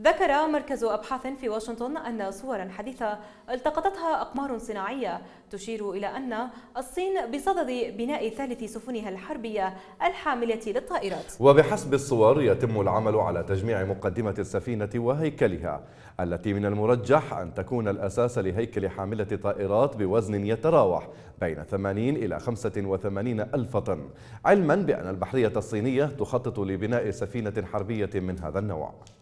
ذكر مركز أبحاث في واشنطن أن صورا حديثة التقطتها أقمار صناعية تشير إلى أن الصين بصدد بناء ثالث سفنها الحربية الحاملة للطائرات وبحسب الصور يتم العمل على تجميع مقدمة السفينة وهيكلها التي من المرجح أن تكون الأساس لهيكل حاملة طائرات بوزن يتراوح بين 80 إلى 85 ألف طن علما بأن البحرية الصينية تخطط لبناء سفينة حربية من هذا النوع